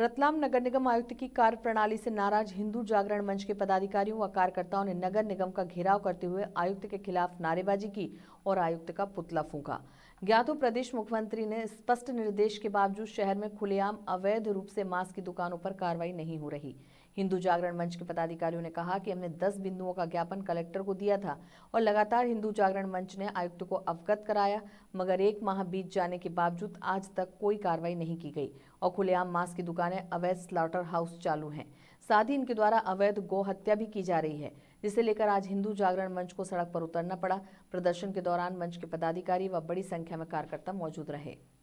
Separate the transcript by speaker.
Speaker 1: रतलाम नगर निगम आयुक्त की कार्य प्रणाली से नाराज हिंदू जागरण मंच के पदाधिकारियों व कार्यकर्ताओं ने नगर निगम का घेराव करते हुए आयुक्त के खिलाफ नारेबाजी की और आयुक्त का पुतला फूका ज्ञातो प्रदेश मुख्यमंत्री ने स्पष्ट निर्देश के बावजूद शहर में खुलेआम अवैध रूप से मास्क की दुकानों पर कार्रवाई नहीं हो रही हिंदू जागरण मंच के पदाधिकारियों ने कहा कि हमने 10 बिंदुओं का ज्ञापन कलेक्टर को दिया था और लगातार हिंदू जागरण मंच ने आयुक्त को अवगत कराया मगर एक माह बीत जाने के बावजूद आज तक कोई कार्रवाई नहीं की गई और खुलेआम मास्क की दुकान थाने अवैध स्लॉटर हाउस चालू हैं साथ ही इनके द्वारा अवैध गौ हत्या भी की जा रही है जिसे लेकर आज हिंदू जागरण मंच को सड़क पर उतरना पड़ा प्रदर्शन के दौरान मंच के पदाधिकारी व बड़ी संख्या में कार्यकर्ता मौजूद रहे